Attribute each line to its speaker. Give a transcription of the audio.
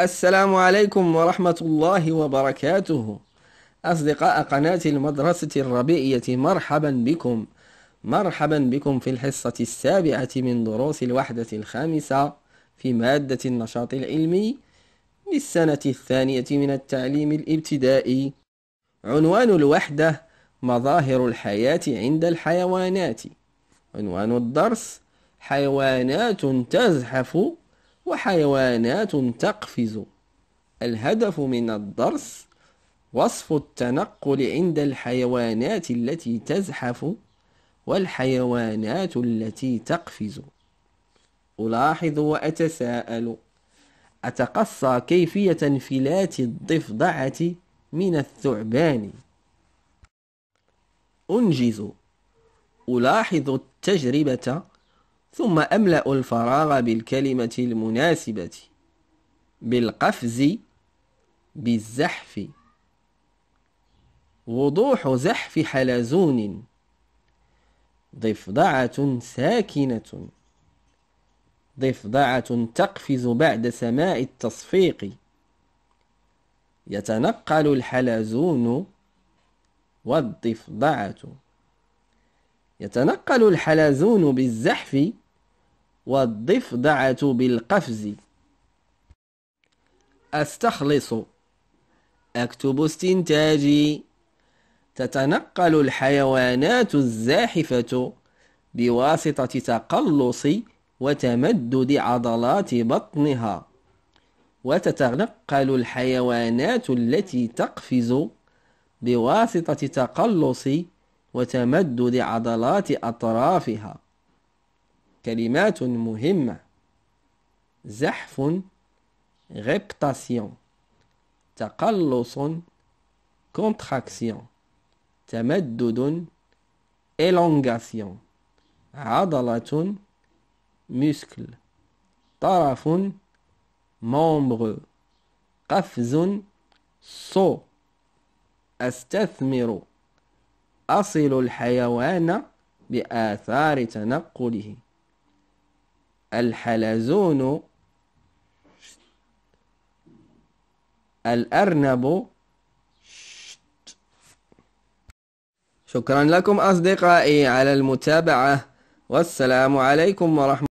Speaker 1: السلام عليكم ورحمة الله وبركاته أصدقاء قناة المدرسة الربيعية مرحبا بكم مرحبا بكم في الحصة السابعة من دروس الوحدة الخامسة في مادة النشاط العلمي للسنة الثانية من التعليم الابتدائي عنوان الوحدة مظاهر الحياة عند الحيوانات عنوان الدرس حيوانات تزحف وحيوانات تقفز الهدف من الدرس وصف التنقل عند الحيوانات التي تزحف والحيوانات التي تقفز ألاحظ وأتساءل أتقصى كيفية انفلات الضفدعة من الثعبان أنجز ألاحظ التجربة ثم أملأ الفراغ بالكلمة المناسبة بالقفز بالزحف وضوح زحف حلزون ضفدعة ساكنة ضفدعة تقفز بعد سماء التصفيق يتنقل الحلزون والضفدعة يتنقل الحلزون بالزحف والضفدعة بالقفز أستخلص أكتب استنتاجي تتنقل الحيوانات الزاحفة بواسطة تقلص وتمدد عضلات بطنها وتتنقل الحيوانات التي تقفز بواسطة تقلص وتمدد عضلات أطرافها كلمات مهمة زحف غبطاسيون تقلص كونتراكسيون تمدد إلونغاسيون عضلة مسكل طرف مومبر قفز صو أستثمر أصل الحيوان بآثار تنقله الحلزون الأرنب شكرا لكم أصدقائي على المتابعة والسلام عليكم ورحمة